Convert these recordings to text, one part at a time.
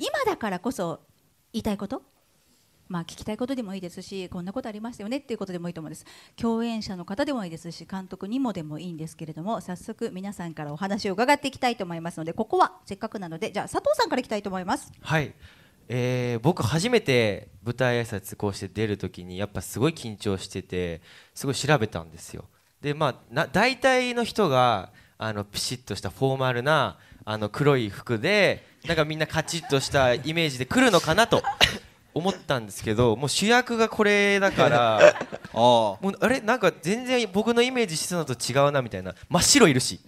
今だからこそ言いたいことまあ、聞きたいことでもいいですしこんなことありましたよねっていうことでもいいと思うんです共演者の方でもいいですし監督にもでもいいんですけれども早速皆さんからお話を伺っていきたいと思いますのでここはせっかくなのでじゃあ佐藤さんからいきたいと思いますはい、えー、僕初めて舞台挨拶こうして出る時にやっぱすごい緊張しててすごい調べたんですよでまあな大体の人があのピシッとしたフォーマルなあの黒い服でなんかみんなカチッとしたイメージで来るのかなと思ったんですけどもう主役がこれだから もうあれなんか全然僕のイメージしてたのと違うなみたいな真っ白いるし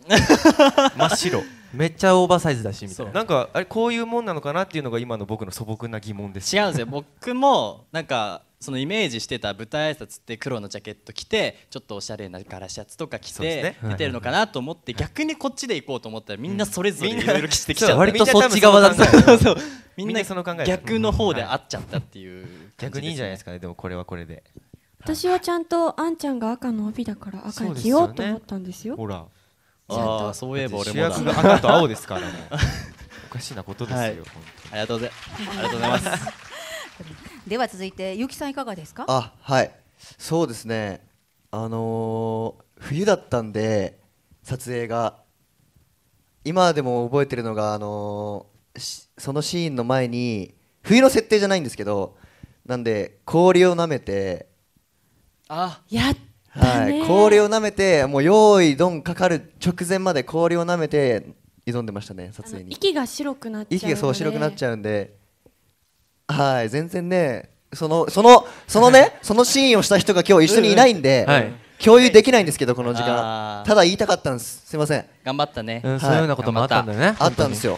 真っ白めっちゃオーバーサイズだしみたいななんかあれこういうもんなのかなっていうのが今の僕の素朴な疑問です違うんですよ僕もなんかそのイメージしてた舞台挨拶って黒のジャケット着てちょっとおしゃれなガラシャツとか着て出てるのかなと思って逆にこっちで行こうと思ったらみんなそれぞれいろいろ着てきちゃった割とそっち側だったみんなその考え逆の方で会っちゃったっていう逆にいいんじゃないですかねでもこれはこれで私はちゃんとあんちゃんが赤の帯だから赤に着ようと思ったんですよほらああそういえば俺も主役が赤と青ですからね おかしなことですよありがとうございますでは続いてゆきさんいかがですかあはいそうですねあのー冬だったんで撮影が今でも覚えてるのがあのー、そのシーンの前に冬の設定じゃないんですけどなんで氷を舐めてあやはい、氷を舐めてもう用意ドンかかる直前まで氷を舐めて挑んでましたね撮影に息が白くなっちゃう、ね、息がそう白くなっちゃうんではい全然ねそのそのそのねそのシーンをした人が今日一緒にいないんで、はい共有できないんですけどこの時間ただ言いたかったんですすいません頑張ったね、そういうようなこともあったんだよねあったんですよ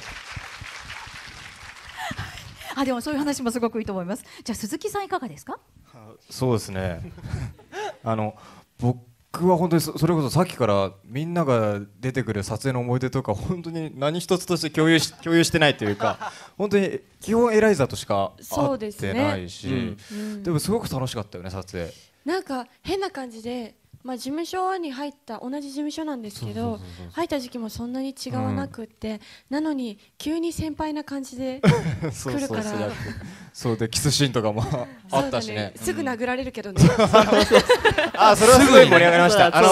あでもそういう話もすごくいいと思いますじゃ鈴木さんいかがですかそうですね あの僕僕は本当にそれこそさっきからみんなが出てくる撮影の思い出とか本当に何一つとして共有し共有してないというか 本当に基本エライザとしか会ってないしで、ねでもすごく楽しかったよね撮影。なんか変な感じでまあ、事務所に入った同じ事務所なんですけど入った時期もそんなに違わなくって、なのに急に先輩な感じで 来るからそうでキスシーンとかもあったしね、ね、すぐ殴られるけどねあそれはすごい盛り上がりましたあの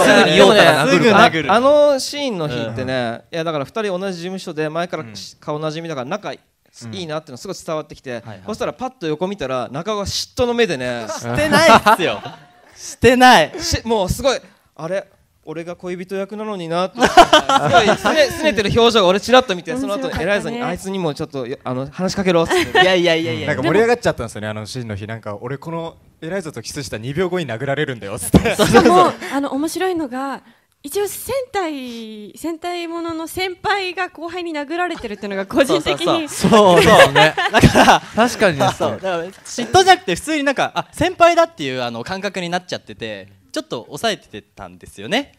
すぐ殴るあのシーンの日ってね、うん、いやだから2人同じ事務所で前から顔なじみだから仲いい、うんいいなってのすごい伝わってきて、はいはい、そしたらパッと横見たら中尾が嫉妬の目でね してないっすよ してないしもうすごいあれ俺が恋人役なのになって すねねてる表情が俺ちらっと見て、その後エライザにあいつにもちょっとあの話しかけろっていやいやいやいや、なんか盛り上がっちゃったんですよねあのシーンの日なんか俺このエライザとキスした2秒後に殴られるんだよってしか もあの面白いのが一応戦隊戦隊ものの先輩が後輩に殴られてるっていうのが個人的にそうそうね だから確かに、そう嫉妬じゃなくて普通になんかあ先輩だっていうあの感覚になっちゃっててちょっと抑えてたんですよね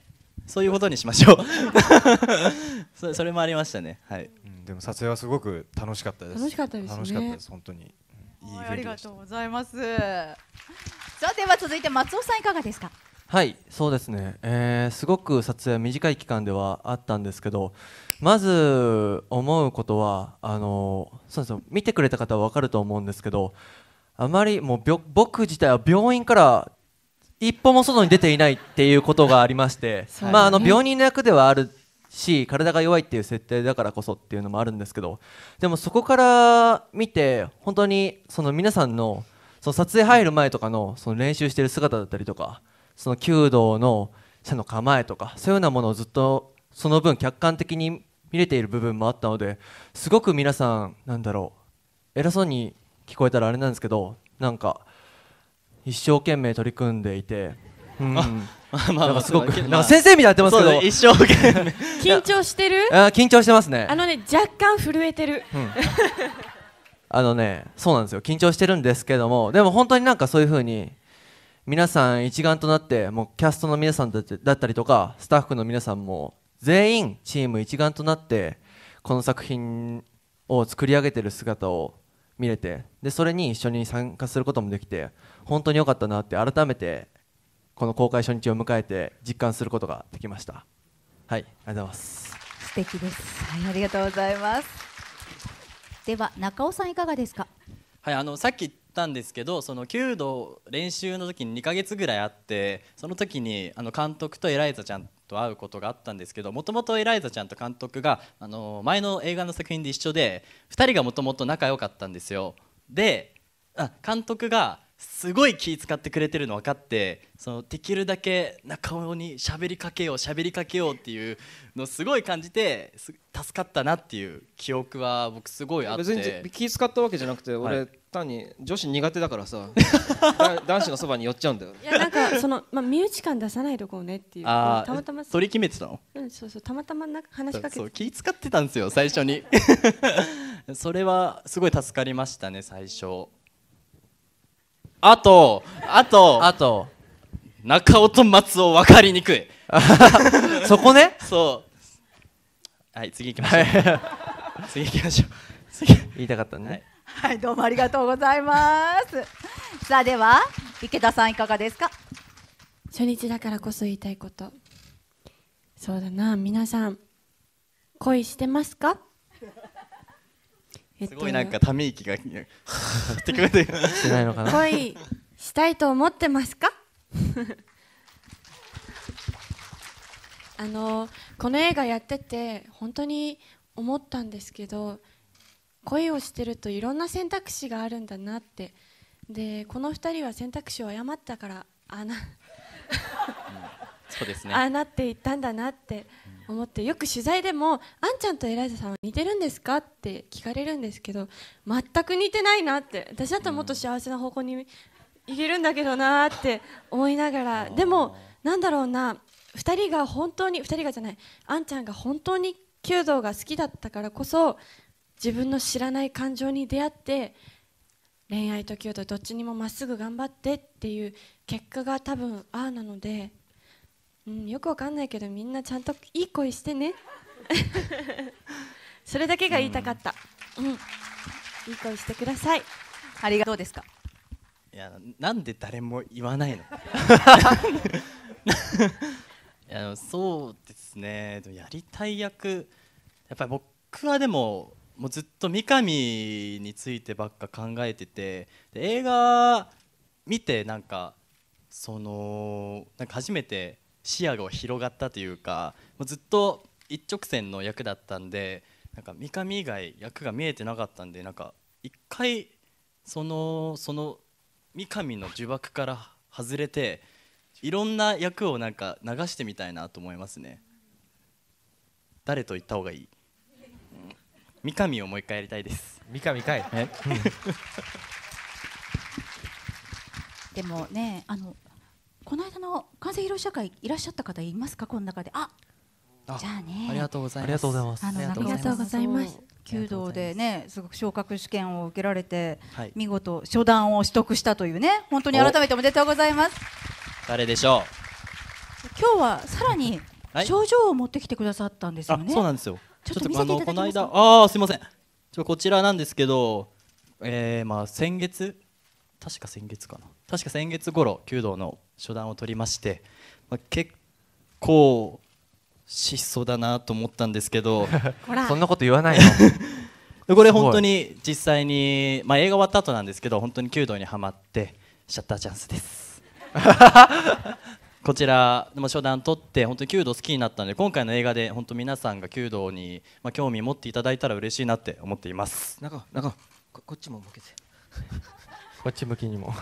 そういうことにしましょう それそれもありましたねはい、うん、でも撮影はすごく楽しかったです楽しかったです、ね、楽しかったです本当にいいありがとうございますさあでは続いて松尾さんいかがですかはいそうですね、えー、すごく撮影は短い期間ではあったんですけどまず思うことはあのそうです見てくれた方は分かると思うんですけどあまりもう僕自体は病院から一歩も外に出ていないっていうことがありまして、ね、まあ、あの病人の役ではあるし体が弱いっていう設定だからこそっていうのもあるんですけどでもそこから見て本当にその皆さんのその撮影入る前とかのその練習してる姿だったりとかその弓道の社の構えとかそういうようなものをずっとその分客観的に見れている部分もあったのですごく皆さんなんだろう偉そうに聞こえたらあれなんですけどなんか一生懸命取り組んでいて。うん、あ、まあ、すごくなんか先生みたいになってますけど、一生懸命緊張してる？あ緊張してますね。あのね若干震えてる。うん、あのねそうなんですよ緊張してるんですけどもでも本当になんかそういう風に皆さん一丸となってもうキャストの皆さんだったりとかスタッフの皆さんも全員チーム一丸となってこの作品を作り上げてる姿を見れてでそれに一緒に参加することもできて本当に良かったなって改めてこの公開初日を迎えて実感することができましたはいありがとうございます素敵です、はい、ありがとうございますでは中尾さんいかがですかはいあのさっき言ったんですけどその弓道練習の時に2ヶ月ぐらいあってその時にあの監督とエライザちゃんと会うことがあったんですけどもともとエライザちゃんと監督があの前の映画の作品で一緒で2人がもともと仲良かったんですよであ監督がすごい気使ってくれてるの分かってそのできるだけ中尾に喋りかけよう喋りかけようっていうのすごい感じて助かったなっていう記憶は僕すごいあって別に気使ったわけじゃなくて俺、はい、単に女子苦手だからさ 男子のそばに寄っちゃうんだよいやなんかその、まあ、身内感出さないとこうねっていうたまたま取り決めてたのうんそうそうたまたまな話しかけて気使ってたんですよ最初に それはすごい助かりましたね最初あとあとあと中尾と松尾分かりにくい そこねそうはい次行きましょう 次行きましょう次言いたかったね、はいはい、どうもありがとうございます。さあ、では、池田さんいかがですか。初日だからこそ言いたいこと。そうだな、皆さん。恋してますか。すごいなんかため息が っててしないのかな恋したいと思ってますか あのこの映画やってて本当に思ったんですけど恋をしてるといろんな選択肢があるんだなってでこの2人は選択肢を誤ったからあな ああなっていったんだなって思ってよく取材でも「あんちゃんとエライザさんは似てるんですか?」って聞かれるんですけど全く似てないなって私だったらもっと幸せな方向にいけるんだけどなって思いながらでもなんだろうな2人が本当に2人がじゃないあんちゃんが本当に弓道が好きだったからこそ自分の知らない感情に出会って恋愛と弓道どっちにもまっすぐ頑張ってっていう結果が多分ああなので。うん、よくわかんないけどみんなちゃんといい声してね それだけが言いたかった、うん、うん、いい声してくださいありがとうですかいやなんで誰も言わないの いやそうですねやりたい役やっぱり僕はでももうずっと三上についてばっか考えてて映画見てなんかそのなんか初めて視野が広がったというかもうずっと一直線の役だったんでなんか三上以外役が見えてなかったんでなんか一回そのその三上の呪縛から外れていろんな役をなんか流してみたいなと思いますね誰と言った方がいい三上をもう一回やりたいです三上かい でもねあのこの間の完成披露試写会いらっしゃった方いますかこの中であじゃあねありがとうございますありがとうございます弓道でねすごく昇格試験を受けられて、はい、見事初段を取得したというね本当に改めておめでとうございます誰でしょう今日はさらに症状を持ってきてくださったんですよね、はい、そうなんですよちょっと見せあのこの間ああすいませんちょこちらなんですけどえー、まあ先月確か先月かな確か先月頃弓道の初段を取りまして、まあ、結構質素だなと思ったんですけど そんなこと言わないの これ本当に実際に、まあ、映画終わった後なんですけど本当に弓道にはまってシャッターチャンスです こちらでも初段取って本当に弓道好きになったので今回の映画で本当皆さんが弓道に、まあ、興味持っていただいたら嬉しいなって思っています中中ここっちも向けてこっち向きにも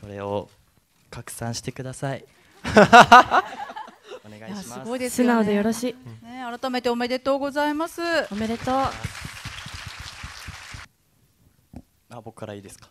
これを拡散してください。お願いします。すごいです素直でよろしい。ね、改めておめでとうございます。おめでとう。あ、僕からいいですか。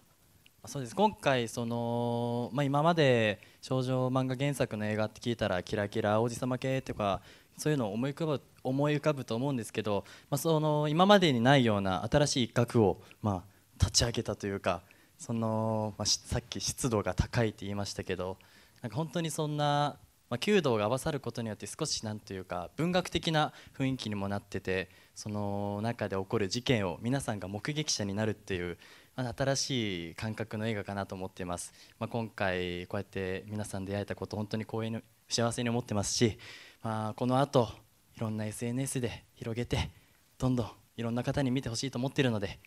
そうです今回その、まあ、今まで少女漫画原作の映画って聞いたら「キラキラ王子様系」とかそういうのを思い浮かぶ思い浮かぶと思うんですけど、まあ、その今までにないような新しい一角を、まあ、立ち上げたというかその、まあ、さっき湿度が高いって言いましたけどなんか本当にそんな、まあ、弓道が合わさることによって少しなんというか文学的な雰囲気にもなっててその中で起こる事件を皆さんが目撃者になるっていう、まあ、新しい感覚の映画かなと思っています、まあ、今回こうやって皆さん出会えたこと本当に光栄に幸せに思ってますし、まあ、この後いろんな SNS で広げてどんどんいろんな方に見てほしいと思っているので。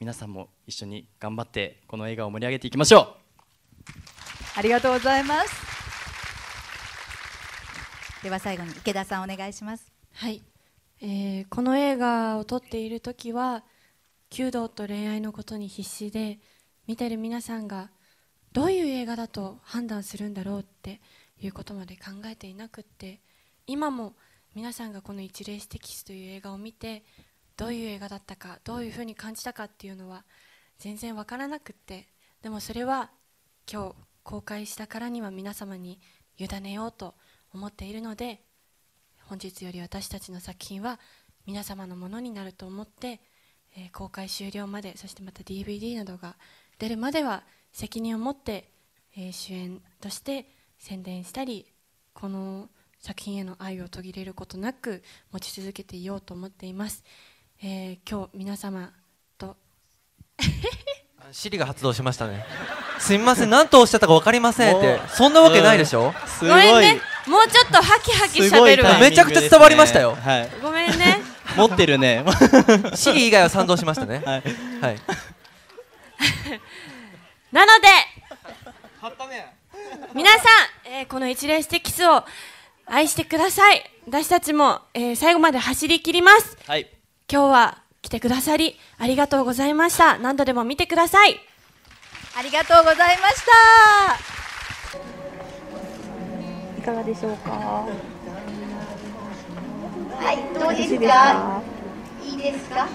皆さんも一緒に頑張ってこの映画を盛り上げていきましょうありがとうございますでは最後に池田さんお願いしますはい、えー、この映画を撮っている時は弓道と恋愛のことに必死で見てる皆さんがどういう映画だと判断するんだろうっていうことまで考えていなくって今も皆さんがこの「一例指摘という映画を見てどういう映画だったかどういうふうに感じたかっていうのは全然分からなくってでもそれは今日公開したからには皆様に委ねようと思っているので本日より私たちの作品は皆様のものになると思って、えー、公開終了までそしてまた DVD などが出るまでは責任を持って、えー、主演として宣伝したりこの作品への愛を途切れることなく持ち続けていようと思っています。えー、今日皆様とシリが発動しましたねすみません何とおっしゃったか分かりませんってそんなわけないでしょ、うん、すごいねもうちょっとハキハキしゃべるわ、ね、めちゃくちゃ伝わりましたよ、はい、ごめんね 持ってるね シリ以外は賛同しましたねはい、はい、なので皆さん、えー、この一礼してキスを愛してください私たちも、えー、最後まで走り切ります、はい今日は来てくださりありがとうございました何度でも見てくださいありがとうございましたいかがでしょうかはいどうですかいいですか